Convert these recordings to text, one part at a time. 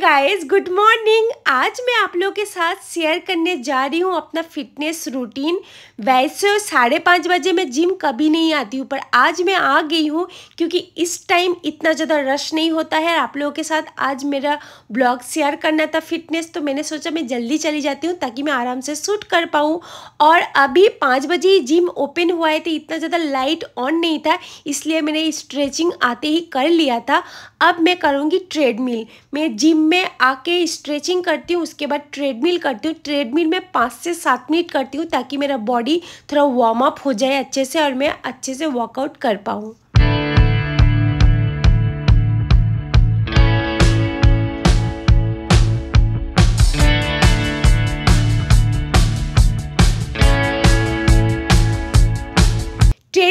guys good morning आज मैं आप लोगों के साथ शेयर करने जा रही हूँ अपना फिटनेस रूटीन वैसे साढ़े पाँच बजे मैं जिम कभी नहीं आती हूँ पर आज मैं आ गई हूँ क्योंकि इस टाइम इतना ज़्यादा रश नहीं होता है आप लोगों के साथ आज मेरा ब्लॉग शेयर करना था फिटनेस तो मैंने सोचा मैं जल्दी चली जाती हूँ ताकि मैं आराम से शूट कर पाऊँ और अभी पाँच बजे जिम ओपन हुआ है तो इतना ज़्यादा लाइट ऑन नहीं था इसलिए मैंने स्ट्रेचिंग आते ही कर लिया था अब मैं करूँगी ट्रेडमिल मैं जिम मैं आके स्ट्रेचिंग करती हूँ उसके बाद ट्रेडमिल करती हूँ ट्रेडमिल में पाँच से सात मिनट करती हूँ ताकि मेरा बॉडी थोड़ा वार्म अप हो जाए अच्छे से और मैं अच्छे से वर्कआउट कर पाऊँ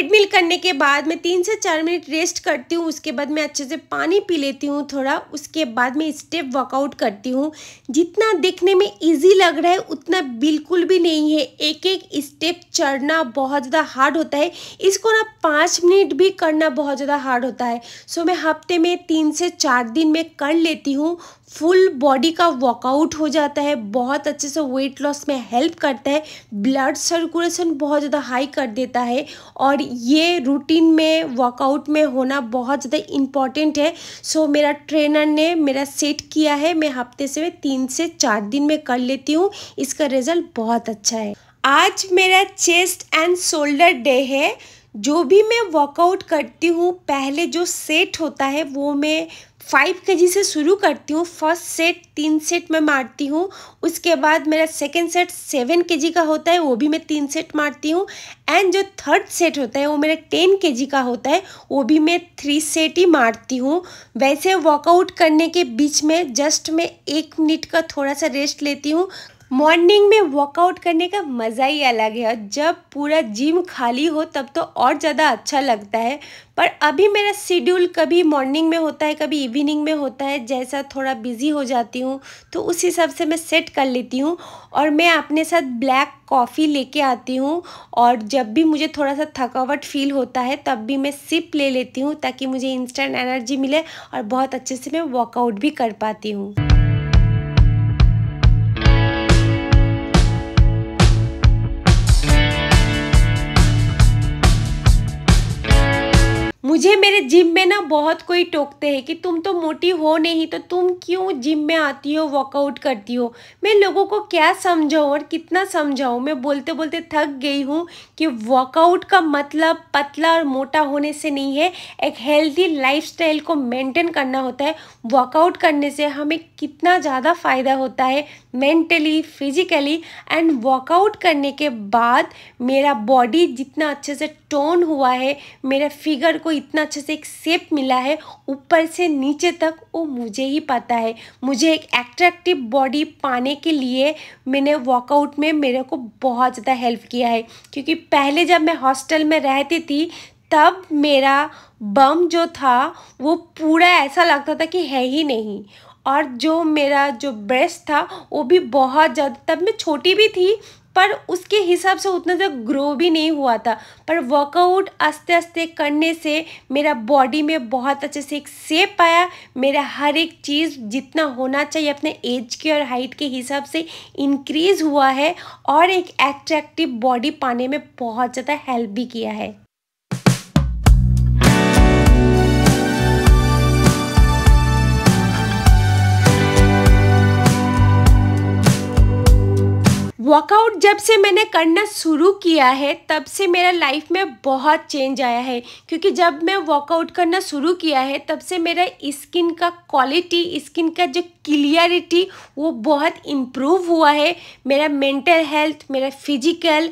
ट्रेडमिल करने के बाद मैं तीन से चार मिनट रेस्ट करती हूँ उसके बाद मैं अच्छे से पानी पी लेती हूँ थोड़ा उसके बाद मैं स्टेप वर्कआउट करती हूँ जितना देखने में इजी लग रहा है उतना बिल्कुल भी नहीं है एक एक स्टेप चढ़ना बहुत ज़्यादा हार्ड होता है इसको ना पाँच मिनट भी करना बहुत ज़्यादा हार्ड होता है सो मैं हफ्ते में तीन से चार दिन में कर लेती हूँ फुल बॉडी का वर्कआउट हो जाता है बहुत अच्छे से वेट लॉस में हेल्प करता है ब्लड सर्कुलेशन बहुत ज़्यादा हाई कर देता है और ये रूटीन में वर्कआउट में होना बहुत ज़्यादा इम्पॉर्टेंट है सो मेरा ट्रेनर ने मेरा सेट किया है मैं हफ्ते से मैं तीन से चार दिन में कर लेती हूँ इसका रिज़ल्ट बहुत अच्छा है आज मेरा चेस्ट एंड शोल्डर डे है जो भी मैं वर्कआउट करती हूँ पहले जो सेट होता है वो मैं फाइव के जी से शुरू करती हूँ फर्स्ट सेट तीन सेट में मारती हूँ उसके बाद मेरा सेकेंड सेट सेवन के जी का होता है वो भी मैं तीन सेट मारती हूँ एंड जो थर्ड सेट होता है वो मेरा टेन के जी का होता है वो भी मैं थ्री सेट ही मारती हूँ वैसे वर्कआउट करने के बीच में जस्ट मैं एक मिनट का थोड़ा सा रेस्ट लेती हूँ मॉर्निंग में वर्कआउट करने का मज़ा ही अलग है जब पूरा जिम खाली हो तब तो और ज़्यादा अच्छा लगता है पर अभी मेरा शेड्यूल कभी मॉर्निंग में होता है कभी इवनिंग में होता है जैसा थोड़ा बिज़ी हो जाती हूँ तो उस हिसाब से मैं सेट कर लेती हूँ और मैं अपने साथ ब्लैक कॉफ़ी लेके आती हूँ और जब भी मुझे थोड़ा सा थकावट फील होता है तब भी मैं सिप ले लेती हूँ ताकि मुझे इंस्टेंट एनर्जी मिले और बहुत अच्छे से मैं वर्कआउट भी कर पाती हूँ मुझे मेरे जिम में ना बहुत कोई टोकते हैं कि तुम तो मोटी हो नहीं तो तुम क्यों जिम में आती हो वर्कआउट करती हो मैं लोगों को क्या समझाऊँ और कितना समझाऊँ मैं बोलते बोलते थक गई हूँ कि वर्कआउट का मतलब पतला और मोटा होने से नहीं है एक हेल्दी लाइफस्टाइल को मेंटेन करना होता है वर्कआउट करने से हमें कितना ज़्यादा फ़ायदा होता है मेंटली फिजिकली एंड वर्कआउट करने के बाद मेरा बॉडी जितना अच्छे से टोन हुआ है मेरा फिगर को इतना अच्छे से एक सेप मिला है ऊपर से नीचे तक वो मुझे ही पता है मुझे एक एट्रैक्टिव बॉडी पाने के लिए मैंने वर्कआउट में मेरे को बहुत ज़्यादा हेल्प किया है क्योंकि पहले जब मैं हॉस्टल में रहती थी तब मेरा बम जो था वो पूरा ऐसा लगता था कि है ही नहीं और जो मेरा जो ब्रेस्ट था वो भी बहुत ज़्यादा तब मैं छोटी भी थी पर उसके हिसाब से उतना ज़्यादा ग्रो तो भी नहीं हुआ था पर वर्कआउट आस्ते आस्ते करने से मेरा बॉडी में बहुत अच्छे से एक सेप आया मेरा हर एक चीज़ जितना होना चाहिए अपने एज के और हाइट के हिसाब से इंक्रीज़ हुआ है और एक एट्रैक्टिव बॉडी पाने में बहुत ज़्यादा हेल्प भी किया है वर्कआउट जब से मैंने करना शुरू किया है तब से मेरा लाइफ में बहुत चेंज आया है क्योंकि जब मैं वर्कआउट करना शुरू किया है तब से मेरा स्किन का क्वालिटी स्किन का जो क्लियरिटी वो बहुत इम्प्रूव हुआ है मेरा मेंटल हेल्थ मेरा फिजिकल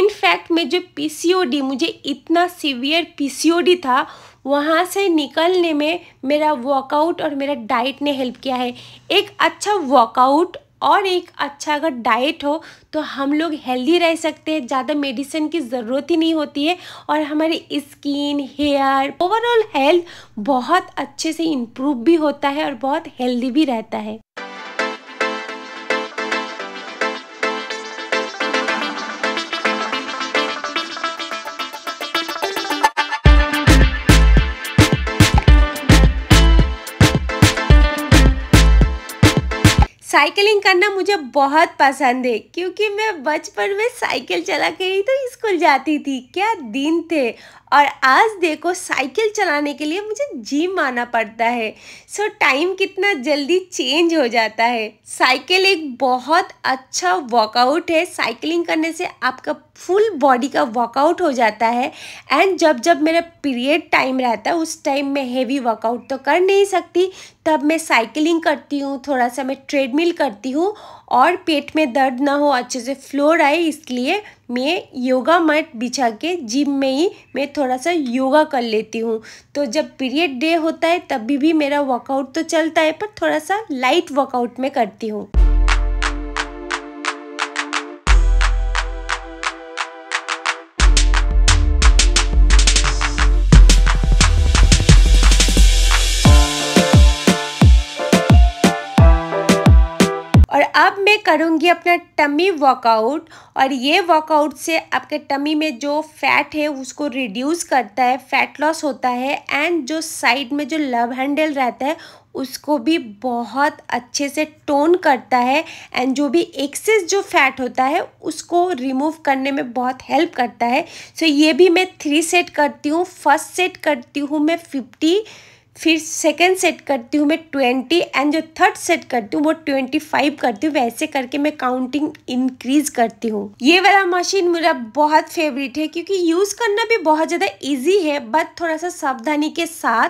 इनफैक्ट में जो पीसीओडी मुझे इतना सीवियर पीसीओडी था वहाँ से निकलने में मेरा वर्कआउट और मेरा डाइट ने हेल्प किया है एक अच्छा वर्कआउट और एक अच्छा अगर डाइट हो तो हम लोग हेल्दी रह सकते हैं ज़्यादा मेडिसिन की ज़रूरत ही नहीं होती है और हमारी स्किन हेयर ओवरऑल हेल्थ बहुत अच्छे से इम्प्रूव भी होता है और बहुत हेल्दी भी रहता है साइकिलिंग करना मुझे बहुत पसंद है क्योंकि मैं बचपन में साइकिल चला के ही तो स्कूल जाती थी क्या दिन थे और आज देखो साइकिल चलाने के लिए मुझे जिम आना पड़ता है सो टाइम कितना जल्दी चेंज हो जाता है साइकिल एक बहुत अच्छा वर्कआउट है साइकिलिंग करने से आपका फुल बॉडी का वर्कआउट हो जाता है एंड जब जब मेरा पीरियड टाइम रहता है उस टाइम में हेवी वर्कआउट तो कर नहीं सकती तब मैं साइकिलिंग करती हूँ थोड़ा सा मैं ट्रेडमिल करती हूँ और पेट में दर्द ना हो अच्छे से फ्लोर आए इसलिए मैं योगा मैट बिछा के जिम में ही मैं थोड़ा सा योगा कर लेती हूँ तो जब पीरियड डे होता है तभी भी मेरा वर्कआउट तो चलता है पर थोड़ा सा लाइट वर्कआउट में करती हूँ और अब मैं करूँगी अपना टमी वर्कआउट और ये वर्कआउट से आपके टमी में जो फैट है उसको रिड्यूस करता है फैट लॉस होता है एंड जो साइड में जो लव हैंडल रहता है उसको भी बहुत अच्छे से टोन करता है एंड जो भी एक्सेस जो फैट होता है उसको रिमूव करने में बहुत हेल्प करता है सो so ये भी मैं थ्री सेट करती हूँ फर्स्ट सेट करती हूँ मैं फिफ्टी फिर सेकेंड सेट करती हूँ मैं ट्वेंटी एंड जो थर्ड सेट करती हूँ वो ट्वेंटी फाइव करती हूँ वैसे करके मैं काउंटिंग इंक्रीज करती हूँ ये वाला मशीन मेरा बहुत फेवरेट है क्योंकि यूज़ करना भी बहुत ज़्यादा ईजी है बट थोड़ा सा सावधानी के साथ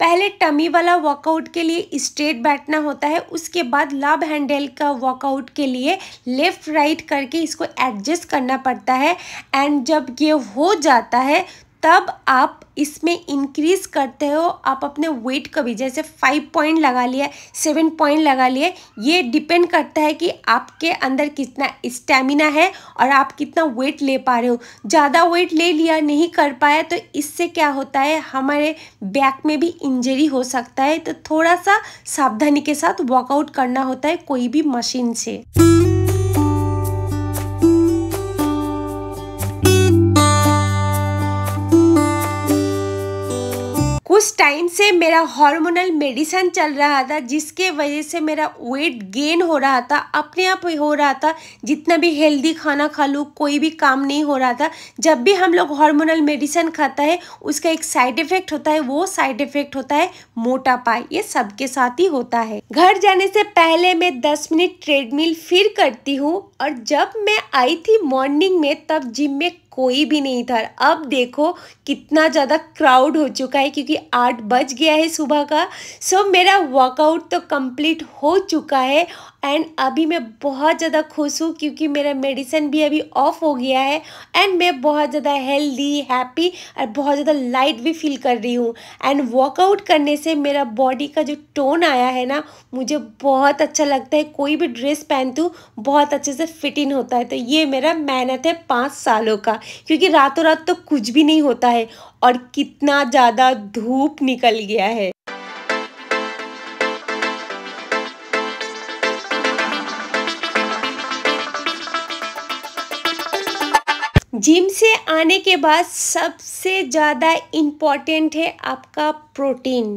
पहले टमी वाला वर्कआउट के लिए स्ट्रेट बैठना होता है उसके बाद लब हैंडल का वर्कआउट के लिए लेफ़्ट राइट करके इसको एडजस्ट करना पड़ता है एंड जब ये हो जाता है तब आप इसमें इंक्रीज करते हो आप अपने वेट का भी जैसे फाइव पॉइंट लगा लिए सेवन पॉइंट लगा लिए ये डिपेंड करता है कि आपके अंदर कितना स्टेमिना है और आप कितना वेट ले पा रहे हो ज़्यादा वेट ले लिया नहीं कर पाया तो इससे क्या होता है हमारे बैक में भी इंजरी हो सकता है तो थोड़ा सा सावधानी के साथ वर्कआउट करना होता है कोई भी मशीन से उस टाइम से मेरा हार्मोनल मेडिसन चल रहा था जिसके वजह से मेरा वेट गेन हो रहा था अपने आप हो रहा था जितना भी हेल्दी खाना खा लूँ कोई भी काम नहीं हो रहा था जब भी हम लोग हार्मोनल मेडिसन खाता है उसका एक साइड इफेक्ट होता है वो साइड इफेक्ट होता है मोटापा ये सबके साथ ही होता है घर जाने से पहले मैं दस मिनट ट्रेडमिल फिर करती हूँ और जब मैं आई थी मॉर्निंग में तब जिम में कोई भी नहीं था अब देखो कितना ज़्यादा क्राउड हो चुका है क्योंकि आठ बज गया है सुबह का सो मेरा वर्कआउट तो कंप्लीट हो चुका है एंड अभी मैं बहुत ज़्यादा खुश हूँ क्योंकि मेरा मेडिसिन भी अभी ऑफ हो गया है एंड मैं बहुत ज़्यादा हेल्दी हैप्पी और बहुत ज़्यादा लाइट भी फील कर रही हूँ एंड वर्कआउट करने से मेरा बॉडी का जो टोन आया है ना मुझे बहुत अच्छा लगता है कोई भी ड्रेस पहनती हूँ बहुत अच्छे से फिट इन होता है तो ये मेरा मेहनत है पाँच सालों का क्योंकि रातों रात तो कुछ भी नहीं होता है और कितना ज़्यादा धूप निकल गया है जिम से आने के बाद सबसे ज़्यादा इम्पॉर्टेंट है आपका प्रोटीन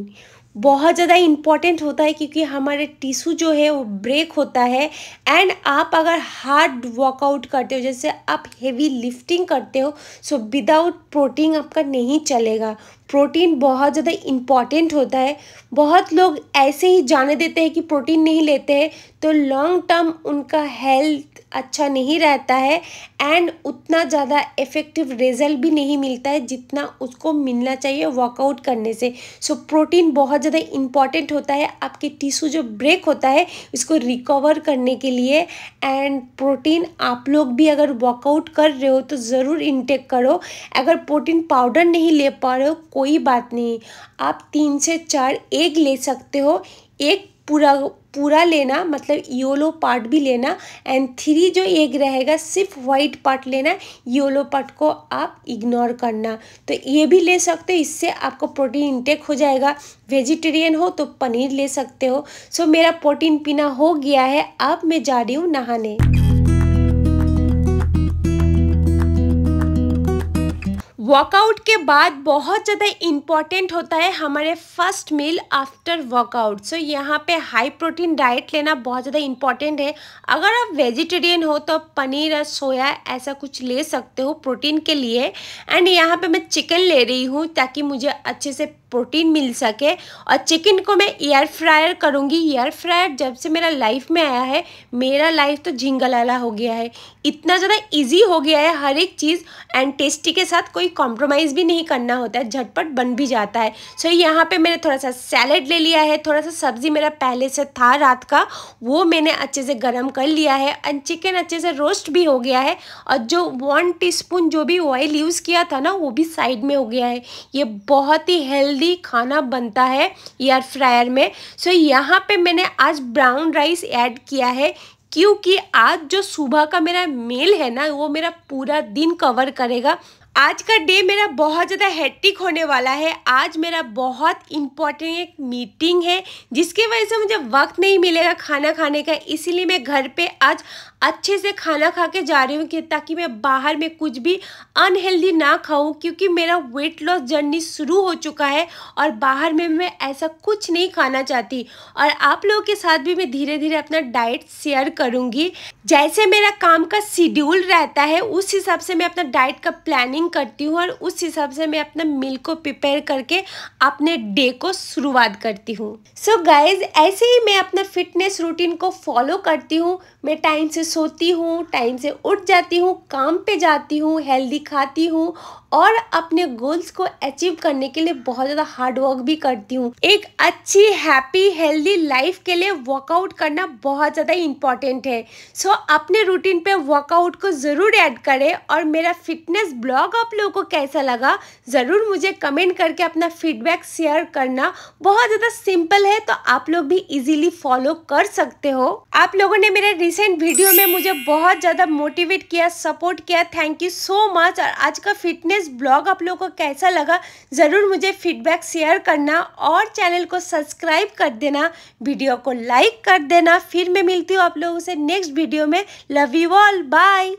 बहुत ज़्यादा इम्पॉर्टेंट होता है क्योंकि हमारे टिश्यू जो है वो ब्रेक होता है एंड आप अगर हार्ड वर्कआउट करते हो जैसे आप हेवी लिफ्टिंग करते हो सो विदाउट प्रोटीन आपका नहीं चलेगा प्रोटीन बहुत ज़्यादा इम्पॉर्टेंट होता है बहुत लोग ऐसे ही जाने देते हैं कि प्रोटीन नहीं लेते हैं तो लॉन्ग टर्म उनका हेल्थ अच्छा नहीं रहता है एंड उतना ज़्यादा इफ़ेक्टिव रिजल्ट भी नहीं मिलता है जितना उसको मिलना चाहिए वर्कआउट करने से सो so, प्रोटीन बहुत ज़्यादा इम्पॉर्टेंट होता है आपके टिश्यू जो ब्रेक होता है इसको रिकवर करने के लिए एंड प्रोटीन आप लोग भी अगर वर्कआउट कर रहे हो तो ज़रूर इनटेक करो अगर प्रोटीन पाउडर नहीं ले पा रहे हो कोई बात नहीं आप तीन से चार एग ले सकते हो एक पूरा पूरा लेना मतलब योलो पार्ट भी लेना एंड थ्री जो एग रहेगा सिर्फ वाइट पार्ट लेना योलो पार्ट को आप इग्नोर करना तो ये भी ले सकते हो इससे आपको प्रोटीन इंटेक हो जाएगा वेजिटेरियन हो तो पनीर ले सकते हो सो मेरा प्रोटीन पीना हो गया है अब मैं जा रही हूँ नहाने वर्कआउट के बाद बहुत ज़्यादा इम्पॉर्टेंट होता है हमारे first meal after workout so यहाँ पे हाई प्रोटीन डाइट लेना बहुत ज़्यादा इम्पॉर्टेंट है अगर आप वेजिटेरियन हो तो पनीर या सोया ऐसा कुछ ले सकते हो प्रोटीन के लिए एंड यहाँ पे मैं चिकन ले रही हूँ ताकि मुझे अच्छे से प्रोटीन मिल सके और चिकन को मैं एयर फ्रायर करूँगी एयर फ्रायर जब से मेरा लाइफ में आया है मेरा लाइफ तो झिंगलाला हो गया है इतना ज़्यादा इजी हो गया है हर एक चीज़ एंड टेस्टी के साथ कोई कॉम्प्रोमाइज़ भी नहीं करना होता है झटपट बन भी जाता है सो so, यहाँ पे मैंने थोड़ा सा सैलड ले लिया है थोड़ा सा सब्ज़ी मेरा पहले से था रात का वो मैंने अच्छे से गर्म कर लिया है एंड चिकन अच्छे से रोस्ट भी हो गया है और जो वन टी जो भी ऑयल यूज़ किया था ना वो भी साइड में हो गया है ये बहुत ही हेल्दी जल्दी खाना बनता है एयर फ्रायर में सो so, यहाँ पे मैंने आज ब्राउन राइस ऐड किया है क्योंकि आज जो सुबह का मेरा मेल है ना वो मेरा पूरा दिन कवर करेगा आज का डे मेरा बहुत ज़्यादा हैट्रिक होने वाला है आज मेरा बहुत इम्पॉर्टेंट एक मीटिंग है जिसकी वजह से मुझे वक्त नहीं मिलेगा खाना खाने का इसीलिए मैं घर पे आज अच्छे से खाना खा के जा रही हूँ कि ताकि मैं बाहर में कुछ भी अनहेल्दी ना खाऊँ क्योंकि मेरा वेट लॉस जर्नी शुरू हो चुका है और बाहर में मैं ऐसा कुछ नहीं खाना चाहती और आप लोगों के साथ भी मैं धीरे धीरे अपना डाइट शेयर करूँगी जैसे मेरा काम का शेड्यूल रहता है उस हिसाब से मैं अपना डाइट का प्लानिंग करती हूँ और उस हिसाब से मैं अपना मील को प्रिपेयर करके अपने डे को शुरुआत करती हूँ सो गाइज ऐसे ही मैं अपना फिटनेस रूटीन को फॉलो करती हूँ मैं टाइम से सोती हूँ टाइम से उठ जाती हूँ काम पे जाती हूँ हेल्दी खाती हूँ और अपने गोल्स को अचीव करने के लिए बहुत ज़्यादा हार्डवर्क भी करती हूँ एक अच्छी हैप्पी हेल्दी लाइफ के लिए वर्कआउट करना बहुत ज़्यादा इम्पॉर्टेंट है सो so, अपने रूटीन पे वर्कआउट को ज़रूर ऐड करें और मेरा फिटनेस ब्लॉग आप लोगों को कैसा लगा ज़रूर मुझे कमेंट करके अपना फीडबैक शेयर करना बहुत ज़्यादा सिंपल है तो आप लोग भी इजीली फॉलो कर सकते हो आप लोगों ने मेरे रिसेंट वीडियो में मुझे बहुत ज़्यादा मोटिवेट किया सपोर्ट किया थैंक यू सो मच और आज का फिटनेस ब्लॉग आप लोगों को कैसा लगा ज़रूर मुझे फीडबैक शेयर करना और चैनल को सब्सक्राइब कर देना वीडियो को लाइक कर देना फिर मैं मिलती हूँ आप लोगों से नेक्स्ट वीडियो में लव यू ऑल बाय